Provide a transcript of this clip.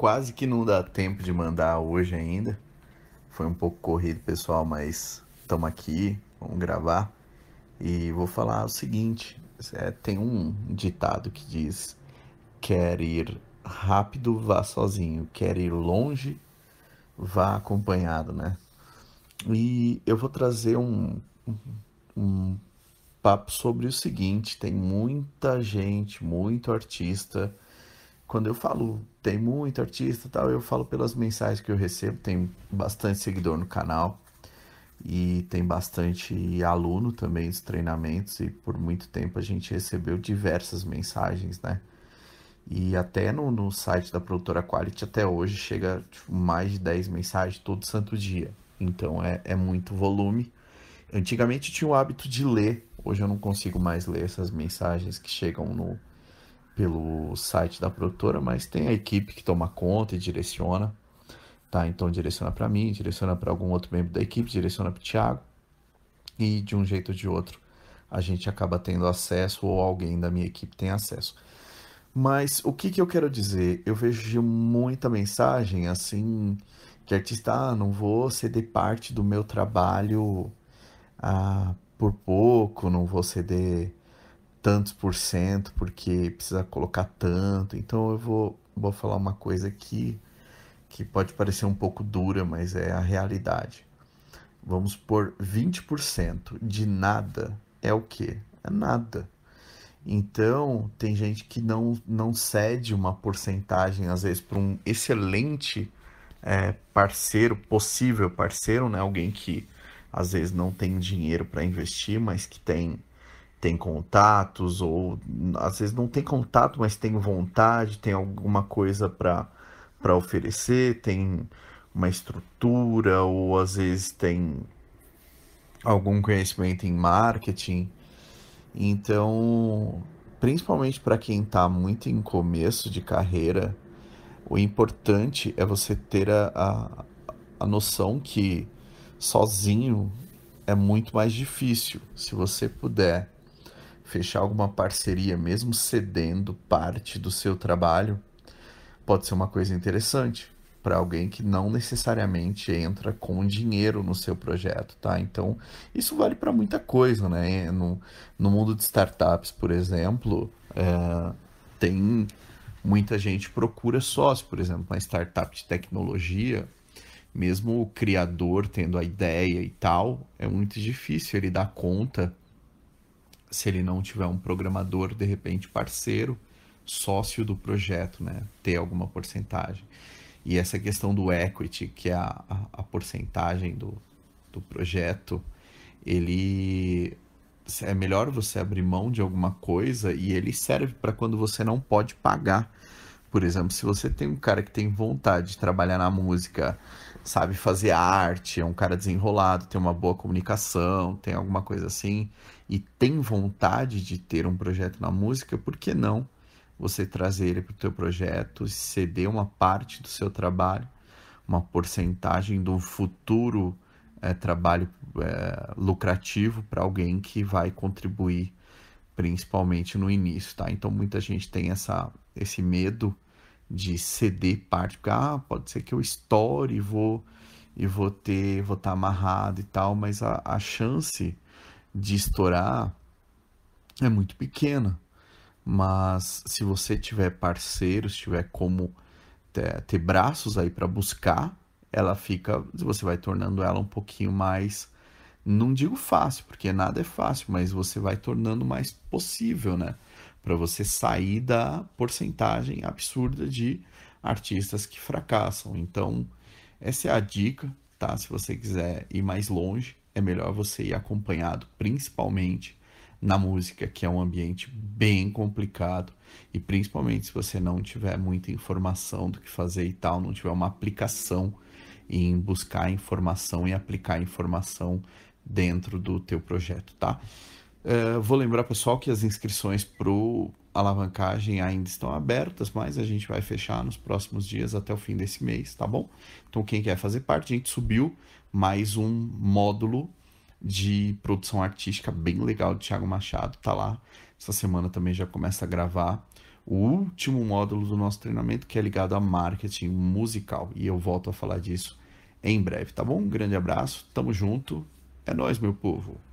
quase que não dá tempo de mandar hoje ainda. Foi um pouco corrido, pessoal, mas estamos aqui, vamos gravar. E vou falar o seguinte: é, tem um ditado que diz: quer ir rápido, vá sozinho, quer ir longe, vá acompanhado, né? E eu vou trazer um, um papo sobre o seguinte: tem muita gente, muito artista quando eu falo tem muito artista tal, eu falo pelas mensagens que eu recebo, tem bastante seguidor no canal e tem bastante aluno também dos treinamentos e por muito tempo a gente recebeu diversas mensagens, né? E até no, no site da produtora Quality até hoje chega tipo, mais de 10 mensagens todo santo dia. Então é, é muito volume. Antigamente eu tinha o hábito de ler, hoje eu não consigo mais ler essas mensagens que chegam no, pelo site da produtora, mas tem a equipe que toma conta e direciona, tá? Então direciona para mim, direciona para algum outro membro da equipe, direciona para o Thiago. E de um jeito ou de outro, a gente acaba tendo acesso ou alguém da minha equipe tem acesso. Mas o que, que eu quero dizer? Eu vejo muita mensagem assim que artista, ah, não vou ceder parte do meu trabalho ah, por pouco, não vou ceder tantos por cento, porque precisa colocar tanto. Então eu vou, vou falar uma coisa aqui que pode parecer um pouco dura, mas é a realidade. Vamos por 20% de nada é o que? É nada. Então, tem gente que não, não cede uma porcentagem, às vezes, para um excelente é, parceiro, possível parceiro, né? alguém que às vezes não tem dinheiro para investir, mas que tem tem contatos ou às vezes não tem contato, mas tem vontade, tem alguma coisa para para oferecer, tem uma estrutura ou às vezes tem algum conhecimento em marketing. Então, principalmente para quem está muito em começo de carreira, o importante é você ter a, a, a noção que sozinho é muito mais difícil. Se você puder fechar alguma parceria, mesmo cedendo parte do seu trabalho, pode ser uma coisa interessante para alguém que não necessariamente entra com dinheiro no seu projeto, tá? Então, isso vale para muita coisa, né? No, no mundo de startups, por exemplo, é, tem muita gente procura sócio, por exemplo, uma startup de tecnologia, mesmo o criador tendo a ideia e tal, é muito difícil ele dar conta se ele não tiver um programador, de repente, parceiro, sócio do projeto, né? Ter alguma porcentagem. E essa questão do equity, que é a, a, a porcentagem do, do projeto, ele é melhor você abrir mão de alguma coisa e ele serve para quando você não pode pagar. Por exemplo, se você tem um cara que tem vontade de trabalhar na música, sabe fazer arte, é um cara desenrolado, tem uma boa comunicação, tem alguma coisa assim, e tem vontade de ter um projeto na música, por que não você trazer ele para o teu projeto, ceder uma parte do seu trabalho, uma porcentagem do futuro é, trabalho é, lucrativo para alguém que vai contribuir principalmente no início, tá? Então muita gente tem essa, esse medo de ceder parte, porque ah, pode ser que eu estoure e vou e vou ter, vou estar tá amarrado e tal, mas a, a chance de estourar é muito pequena. Mas se você tiver parceiro, se tiver como ter, ter braços aí para buscar, ela fica, você vai tornando ela um pouquinho mais não digo fácil, porque nada é fácil, mas você vai tornando mais possível, né? Para você sair da porcentagem absurda de artistas que fracassam. Então, essa é a dica, tá? Se você quiser ir mais longe, é melhor você ir acompanhado, principalmente na música, que é um ambiente bem complicado, e principalmente se você não tiver muita informação do que fazer e tal, não tiver uma aplicação em buscar informação e aplicar informação dentro do teu projeto, tá? Uh, vou lembrar, pessoal, que as inscrições para alavancagem ainda estão abertas, mas a gente vai fechar nos próximos dias até o fim desse mês, tá bom? Então, quem quer fazer parte, a gente subiu mais um módulo de produção artística bem legal do Thiago Machado, tá lá. Essa semana também já começa a gravar o último módulo do nosso treinamento, que é ligado a marketing musical, e eu volto a falar disso em breve, tá bom? Um grande abraço, tamo junto. É nós, meu povo.